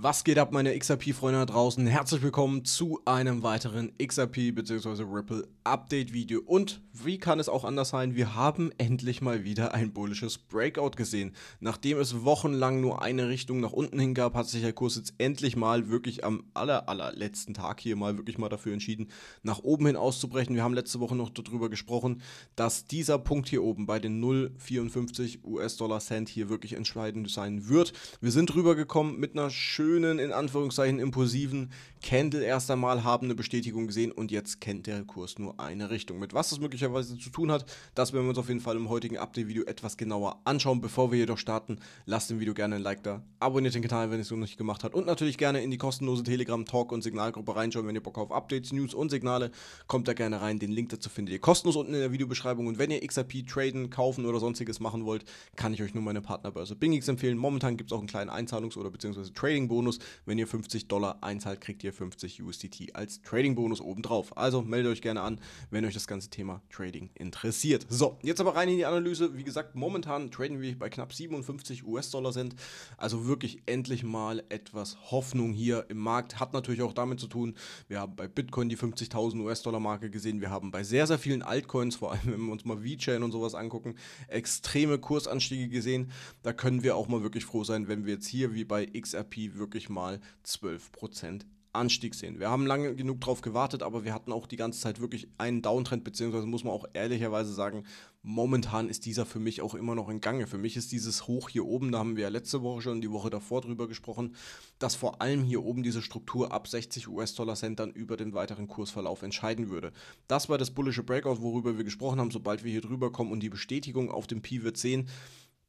Was geht ab, meine XRP-Freunde da draußen? Herzlich willkommen zu einem weiteren XRP bzw. Ripple Update-Video. Und wie kann es auch anders sein? Wir haben endlich mal wieder ein bullisches Breakout gesehen. Nachdem es wochenlang nur eine Richtung nach unten hin gab, hat sich der Kurs jetzt endlich mal wirklich am aller, allerletzten Tag hier mal wirklich mal dafür entschieden, nach oben hin auszubrechen. Wir haben letzte Woche noch darüber gesprochen, dass dieser Punkt hier oben bei den 0,54 US-Dollar-Cent hier wirklich entscheidend sein wird. Wir sind rübergekommen mit einer schönen schönen, in Anführungszeichen impulsiven Candle erst einmal haben eine Bestätigung gesehen und jetzt kennt der Kurs nur eine Richtung. Mit was das möglicherweise zu tun hat, das werden wir uns auf jeden Fall im heutigen Update-Video etwas genauer anschauen. Bevor wir jedoch starten, lasst dem Video gerne ein Like da, abonniert den Kanal, wenn ihr es noch nicht gemacht habt und natürlich gerne in die kostenlose Telegram-Talk- und Signalgruppe reinschauen, wenn ihr Bock auf Updates, News und Signale, kommt da gerne rein. Den Link dazu findet ihr kostenlos unten in der Videobeschreibung und wenn ihr XRP traden, kaufen oder sonstiges machen wollt, kann ich euch nur meine Partnerbörse BingX empfehlen. Momentan gibt es auch einen kleinen Einzahlungs- oder beziehungsweise Trading-Bonus bonus Wenn ihr 50 Dollar einzahlt, kriegt ihr 50 USDT als Trading-Bonus obendrauf. Also meldet euch gerne an, wenn euch das ganze Thema Trading interessiert. So, jetzt aber rein in die Analyse. Wie gesagt, momentan traden wir bei knapp 57 US-Dollar sind. Also wirklich endlich mal etwas Hoffnung hier im Markt. Hat natürlich auch damit zu tun, wir haben bei Bitcoin die 50.000 US-Dollar-Marke gesehen. Wir haben bei sehr, sehr vielen Altcoins, vor allem wenn wir uns mal VeChain und sowas angucken, extreme Kursanstiege gesehen. Da können wir auch mal wirklich froh sein, wenn wir jetzt hier wie bei XRP wirklich wirklich mal 12% Anstieg sehen. Wir haben lange genug drauf gewartet, aber wir hatten auch die ganze Zeit wirklich einen Downtrend, beziehungsweise muss man auch ehrlicherweise sagen, momentan ist dieser für mich auch immer noch in Gange. Für mich ist dieses Hoch hier oben, da haben wir ja letzte Woche schon die Woche davor drüber gesprochen, dass vor allem hier oben diese Struktur ab 60 US-Dollar-Cent dann über den weiteren Kursverlauf entscheiden würde. Das war das bullische Breakout, worüber wir gesprochen haben, sobald wir hier drüber kommen und die Bestätigung auf dem Pi wird sehen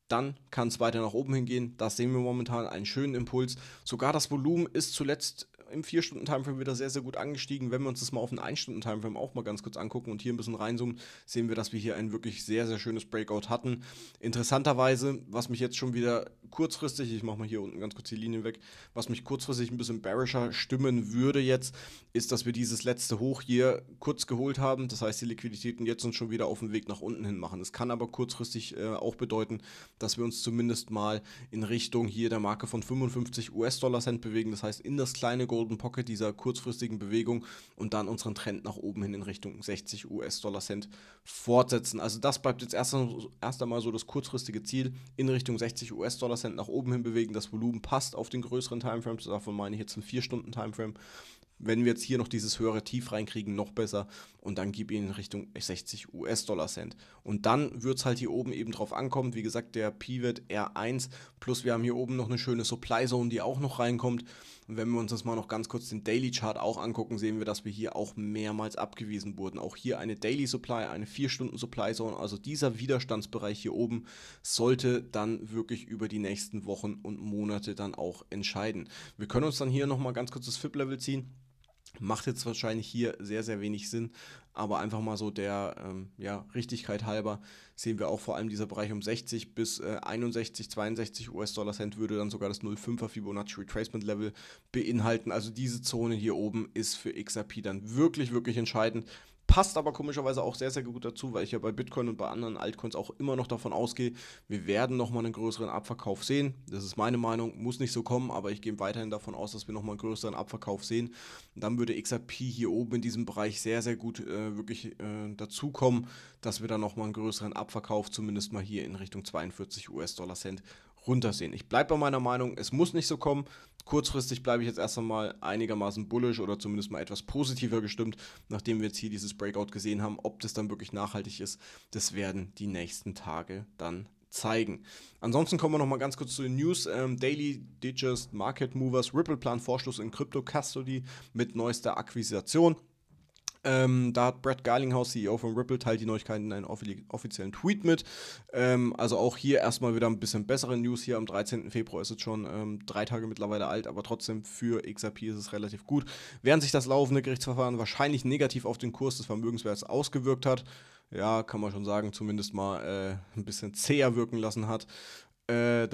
dann kann es weiter nach oben hingehen. Das sehen wir momentan, einen schönen Impuls. Sogar das Volumen ist zuletzt im 4-Stunden-Timeframe wieder sehr, sehr gut angestiegen. Wenn wir uns das mal auf den 1-Stunden-Timeframe auch mal ganz kurz angucken und hier ein bisschen reinzoomen, sehen wir, dass wir hier ein wirklich sehr, sehr schönes Breakout hatten. Interessanterweise, was mich jetzt schon wieder kurzfristig, ich mache mal hier unten ganz kurz die Linien weg, was mich kurzfristig ein bisschen bearischer stimmen würde jetzt, ist, dass wir dieses letzte Hoch hier kurz geholt haben. Das heißt, die Liquiditäten jetzt uns schon wieder auf dem Weg nach unten hin machen. Es kann aber kurzfristig äh, auch bedeuten, dass wir uns zumindest mal in Richtung hier der Marke von 55 US-Dollar-Cent bewegen. Das heißt, in das kleine Gold Golden Pocket, dieser kurzfristigen Bewegung und dann unseren Trend nach oben hin in Richtung 60 US-Dollar-Cent fortsetzen. Also das bleibt jetzt erst, erst einmal so das kurzfristige Ziel in Richtung 60 US-Dollar-Cent nach oben hin bewegen. Das Volumen passt auf den größeren Timeframes, davon meine ich jetzt einen 4-Stunden-Timeframe wenn wir jetzt hier noch dieses höhere Tief reinkriegen, noch besser. Und dann gib ihn in Richtung 60 US-Dollar-Cent. Und dann wird es halt hier oben eben drauf ankommen. Wie gesagt, der Pivot R1. Plus wir haben hier oben noch eine schöne Supply Zone, die auch noch reinkommt. Und wenn wir uns das mal noch ganz kurz den Daily Chart auch angucken, sehen wir, dass wir hier auch mehrmals abgewiesen wurden. Auch hier eine Daily Supply, eine 4-Stunden-Supply Zone, also dieser Widerstandsbereich hier oben sollte dann wirklich über die nächsten Wochen und Monate dann auch entscheiden. Wir können uns dann hier nochmal ganz kurz das FIP-Level ziehen. Macht jetzt wahrscheinlich hier sehr, sehr wenig Sinn, aber einfach mal so der ähm, ja, Richtigkeit halber sehen wir auch vor allem dieser Bereich um 60 bis äh, 61, 62 US-Dollar Cent würde dann sogar das 0,5er Fibonacci Retracement Level beinhalten. Also diese Zone hier oben ist für XRP dann wirklich, wirklich entscheidend. Passt aber komischerweise auch sehr, sehr gut dazu, weil ich ja bei Bitcoin und bei anderen Altcoins auch immer noch davon ausgehe, wir werden nochmal einen größeren Abverkauf sehen. Das ist meine Meinung, muss nicht so kommen, aber ich gehe weiterhin davon aus, dass wir nochmal einen größeren Abverkauf sehen. Und dann würde XRP hier oben in diesem Bereich sehr, sehr gut äh, wirklich äh, dazukommen, dass wir dann nochmal einen größeren Abverkauf zumindest mal hier in Richtung 42 US-Dollar-Cent runtersehen. Ich bleibe bei meiner Meinung, es muss nicht so kommen. Kurzfristig bleibe ich jetzt erst einmal einigermaßen bullish oder zumindest mal etwas positiver gestimmt, nachdem wir jetzt hier dieses Breakout gesehen haben. Ob das dann wirklich nachhaltig ist, das werden die nächsten Tage dann zeigen. Ansonsten kommen wir noch mal ganz kurz zu den News. Ähm, Daily Digest Market Movers Ripple Plan Vorschluss in Crypto Custody mit neuester Akquisition. Ähm, da hat Brad Garlinghouse, CEO von Ripple, teilt die Neuigkeiten in einem offiziellen Tweet mit. Ähm, also auch hier erstmal wieder ein bisschen bessere News. Hier am 13. Februar ist es schon ähm, drei Tage mittlerweile alt, aber trotzdem für XRP ist es relativ gut. Während sich das laufende Gerichtsverfahren wahrscheinlich negativ auf den Kurs des Vermögenswerts ausgewirkt hat, ja, kann man schon sagen, zumindest mal äh, ein bisschen zäher wirken lassen hat. Äh,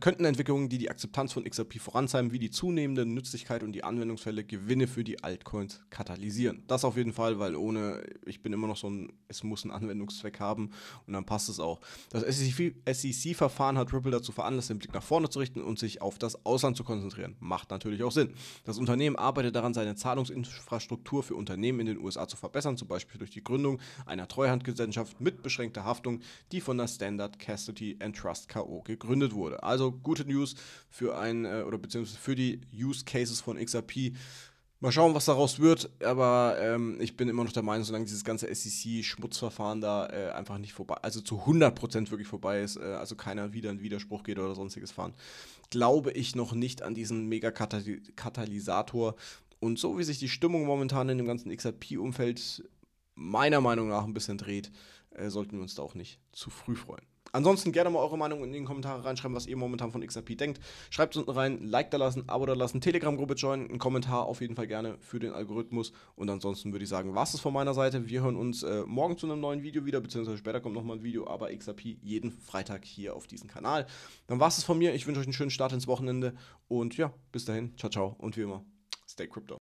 könnten Entwicklungen, die die Akzeptanz von XRP vorantreiben, wie die zunehmende Nützlichkeit und die Anwendungsfälle Gewinne für die Altcoins katalysieren. Das auf jeden Fall, weil ohne, ich bin immer noch so ein, es muss einen Anwendungszweck haben und dann passt es auch. Das SEC-Verfahren e hat Ripple dazu veranlasst, den Blick nach vorne zu richten und sich auf das Ausland zu konzentrieren. Macht natürlich auch Sinn. Das Unternehmen arbeitet daran, seine Zahlungsinfrastruktur für Unternehmen in den USA zu verbessern, zum Beispiel durch die Gründung einer Treuhandgesellschaft mit beschränkter Haftung, die von der Standard Custody and Trust K.O gegründet wurde. Also gute News für ein äh, oder beziehungsweise für die Use Cases von XRP. Mal schauen, was daraus wird, aber ähm, ich bin immer noch der Meinung, solange dieses ganze SEC-Schmutzverfahren da äh, einfach nicht vorbei, also zu 100% wirklich vorbei ist, äh, also keiner wieder in Widerspruch geht oder sonstiges fahren, glaube ich noch nicht an diesen Mega-Katalysator. Und so wie sich die Stimmung momentan in dem ganzen XRP-Umfeld meiner Meinung nach ein bisschen dreht, äh, sollten wir uns da auch nicht zu früh freuen. Ansonsten gerne mal eure Meinung in die Kommentare reinschreiben, was ihr momentan von XRP denkt. Schreibt es unten rein, Like da lassen, Abo da lassen, Telegram-Gruppe joinen, einen Kommentar auf jeden Fall gerne für den Algorithmus. Und ansonsten würde ich sagen, war es von meiner Seite. Wir hören uns äh, morgen zu einem neuen Video wieder, beziehungsweise später kommt nochmal ein Video, aber XRP jeden Freitag hier auf diesem Kanal. Dann war es von mir. Ich wünsche euch einen schönen Start ins Wochenende und ja, bis dahin. Ciao, ciao und wie immer, stay crypto.